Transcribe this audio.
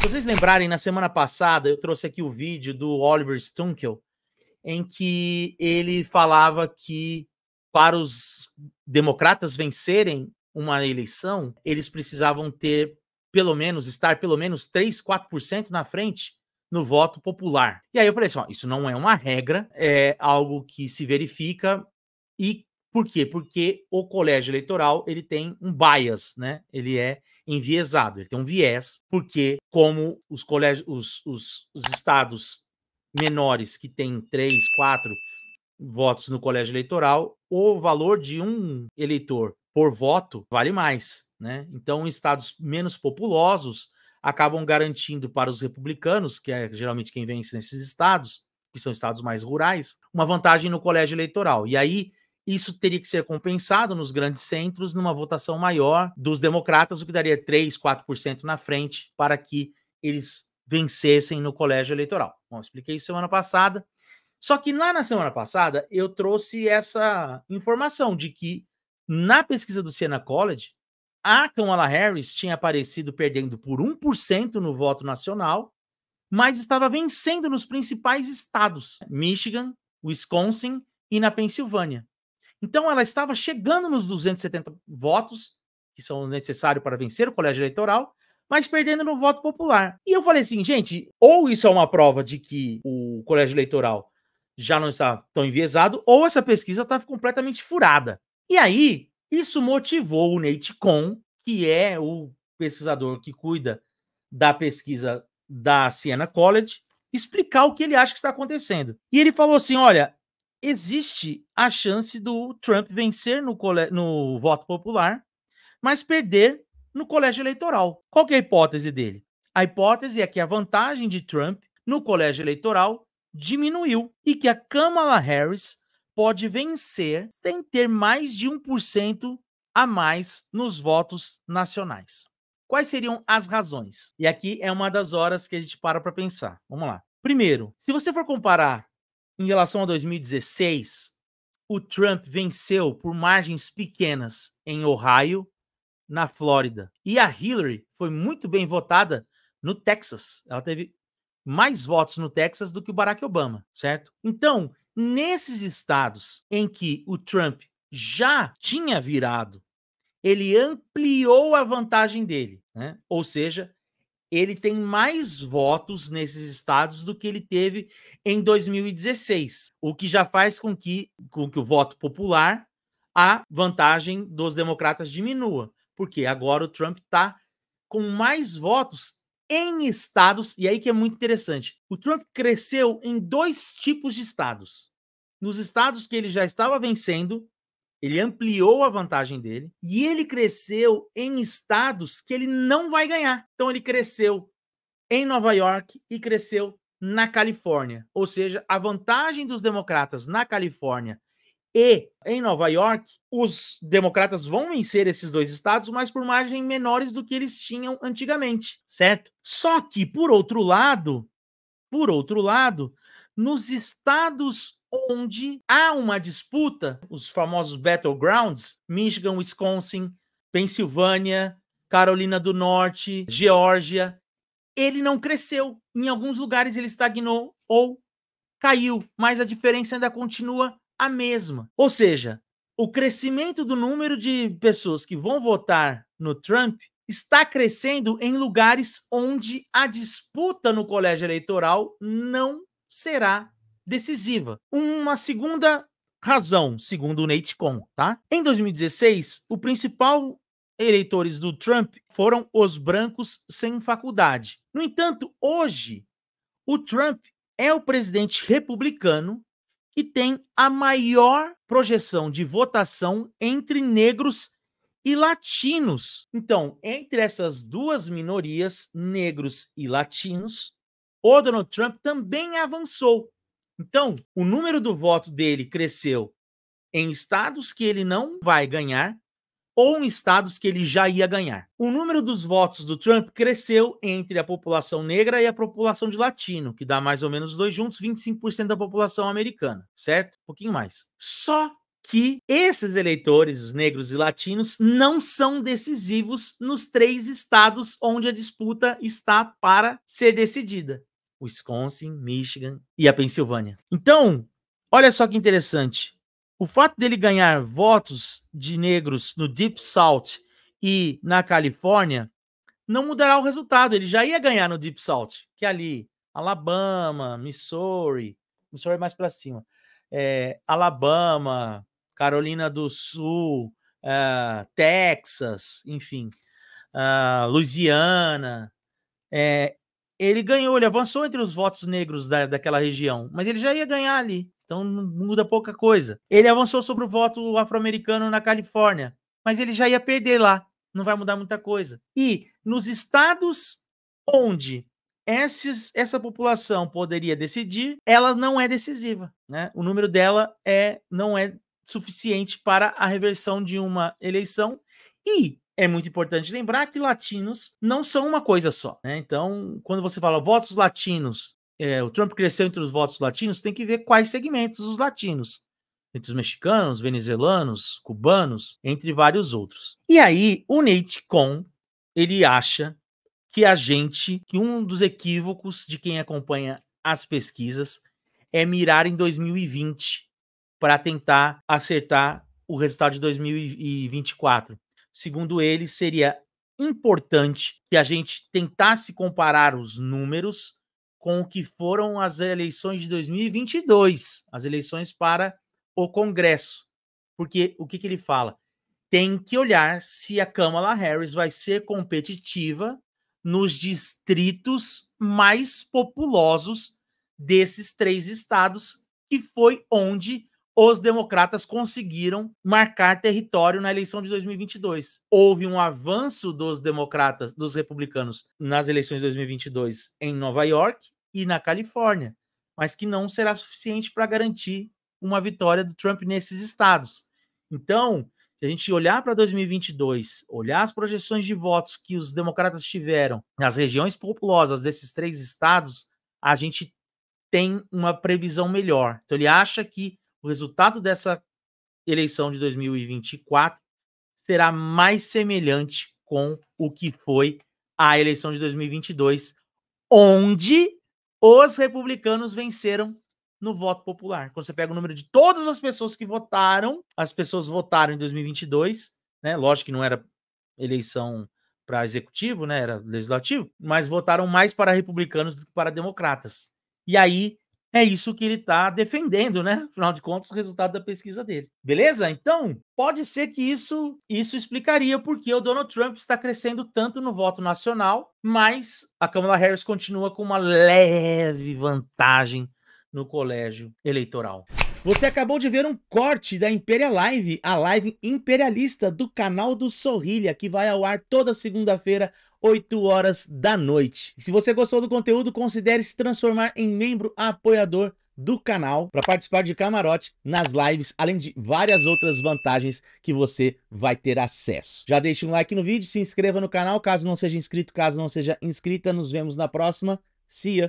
Se vocês lembrarem, na semana passada eu trouxe aqui o vídeo do Oliver Stunkel, em que ele falava que para os democratas vencerem uma eleição, eles precisavam ter pelo menos, estar pelo menos 3, 4% na frente no voto popular. E aí eu falei assim: ó, isso não é uma regra, é algo que se verifica. E por quê? Porque o colégio eleitoral ele tem um bias, né? Ele é enviesado, ele tem um viés, porque como os colégios, os, os, os estados menores que têm três, quatro votos no colégio eleitoral, o valor de um eleitor por voto vale mais, né? Então, estados menos populosos acabam garantindo para os republicanos, que é geralmente quem vence nesses estados, que são estados mais rurais, uma vantagem no colégio eleitoral. E aí isso teria que ser compensado nos grandes centros numa votação maior dos democratas, o que daria 3, 4% na frente para que eles vencessem no colégio eleitoral. Bom, expliquei isso semana passada. Só que lá na semana passada eu trouxe essa informação de que na pesquisa do Siena College, a Kamala Harris tinha aparecido perdendo por 1% no voto nacional, mas estava vencendo nos principais estados: Michigan, Wisconsin e na Pensilvânia. Então ela estava chegando nos 270 votos, que são necessários para vencer o colégio eleitoral, mas perdendo no voto popular. E eu falei assim, gente, ou isso é uma prova de que o colégio eleitoral já não está tão enviesado, ou essa pesquisa está completamente furada. E aí, isso motivou o Nate Kohn, que é o pesquisador que cuida da pesquisa da Siena College, explicar o que ele acha que está acontecendo. E ele falou assim: olha, existe a chance do Trump vencer no, no voto popular, mas perder no colégio eleitoral. Qual é a hipótese dele? A hipótese é que a vantagem de Trump no colégio eleitoral diminuiu e que a Kamala Harris pode vencer sem ter mais de 1% a mais nos votos nacionais. Quais seriam as razões? E aqui é uma das horas que a gente para para pensar. Vamos lá. Primeiro, se você for comparar em relação a 2016, o Trump venceu por margens pequenas em Ohio, na Flórida. E a Hillary foi muito bem votada no Texas. Ela teve mais votos no Texas do que o Barack Obama, certo? Então, nesses estados em que o Trump já tinha virado, ele ampliou a vantagem dele, né? Ou seja, ele tem mais votos nesses estados do que ele teve em 2016, o que já faz com que, com que o voto popular, a vantagem dos democratas diminua, porque agora o Trump está com mais votos em estados, e aí que é muito interessante. O Trump cresceu em dois tipos de estados. Nos estados que ele já estava vencendo, ele ampliou a vantagem dele e ele cresceu em estados que ele não vai ganhar. Então ele cresceu em Nova York e cresceu na Califórnia. Ou seja, a vantagem dos democratas na Califórnia e em Nova York, os democratas vão vencer esses dois estados, mas por margem menores do que eles tinham antigamente, certo? Só que, por outro lado, por outro lado, nos estados onde há uma disputa, os famosos battlegrounds, Michigan, Wisconsin, Pensilvânia, Carolina do Norte, Geórgia, ele não cresceu. Em alguns lugares ele estagnou ou caiu, mas a diferença ainda continua a mesma. Ou seja, o crescimento do número de pessoas que vão votar no Trump está crescendo em lugares onde a disputa no colégio eleitoral não será decisiva. Uma segunda razão, segundo o NateCom, tá? Em 2016, o principal eleitores do Trump foram os brancos sem faculdade. No entanto, hoje, o Trump é o presidente republicano que tem a maior projeção de votação entre negros e latinos. Então, entre essas duas minorias, negros e latinos, o Donald Trump também avançou. Então, o número do voto dele cresceu em estados que ele não vai ganhar ou em estados que ele já ia ganhar. O número dos votos do Trump cresceu entre a população negra e a população de latino, que dá mais ou menos dois juntos, 25% da população americana, certo? Um pouquinho mais. Só que esses eleitores, os negros e latinos, não são decisivos nos três estados onde a disputa está para ser decidida. Wisconsin, Michigan e a Pensilvânia. Então, olha só que interessante. O fato dele ganhar votos de negros no Deep South e na Califórnia não mudará o resultado. Ele já ia ganhar no Deep South, que é ali, Alabama, Missouri, Missouri é mais para cima, é, Alabama, Carolina do Sul, uh, Texas, enfim, uh, Louisiana, é, ele ganhou, ele avançou entre os votos negros da, daquela região, mas ele já ia ganhar ali, então muda pouca coisa. Ele avançou sobre o voto afro-americano na Califórnia, mas ele já ia perder lá, não vai mudar muita coisa. E nos estados onde esses, essa população poderia decidir, ela não é decisiva, né? O número dela é não é suficiente para a reversão de uma eleição e é muito importante lembrar que latinos não são uma coisa só. Né? Então, quando você fala votos latinos, é, o Trump cresceu entre os votos latinos, tem que ver quais segmentos os latinos. Entre os mexicanos, venezuelanos, cubanos, entre vários outros. E aí, o Nate Cohn, ele acha que a gente, que um dos equívocos de quem acompanha as pesquisas é mirar em 2020 para tentar acertar o resultado de 2024 segundo ele, seria importante que a gente tentasse comparar os números com o que foram as eleições de 2022, as eleições para o Congresso. Porque o que, que ele fala? Tem que olhar se a Kamala Harris vai ser competitiva nos distritos mais populosos desses três estados, que foi onde os democratas conseguiram marcar território na eleição de 2022. Houve um avanço dos democratas, dos republicanos, nas eleições de 2022 em Nova York e na Califórnia, mas que não será suficiente para garantir uma vitória do Trump nesses estados. Então, se a gente olhar para 2022, olhar as projeções de votos que os democratas tiveram nas regiões populosas desses três estados, a gente tem uma previsão melhor. Então, ele acha que o resultado dessa eleição de 2024 será mais semelhante com o que foi a eleição de 2022, onde os republicanos venceram no voto popular. Quando você pega o número de todas as pessoas que votaram, as pessoas votaram em 2022, né? Lógico que não era eleição para executivo, né? Era legislativo, mas votaram mais para republicanos do que para democratas. E aí é isso que ele está defendendo, né? Afinal de contas, o resultado da pesquisa dele. Beleza? Então, pode ser que isso, isso explicaria por que o Donald Trump está crescendo tanto no voto nacional, mas a Kamala Harris continua com uma leve vantagem no colégio eleitoral. Você acabou de ver um corte da Imperial Live, a live imperialista do canal do Sorrilha, que vai ao ar toda segunda-feira, 8 horas da noite. E se você gostou do conteúdo, considere se transformar em membro apoiador do canal para participar de camarote nas lives, além de várias outras vantagens que você vai ter acesso. Já deixe um like no vídeo, se inscreva no canal caso não seja inscrito, caso não seja inscrita. Nos vemos na próxima. See ya!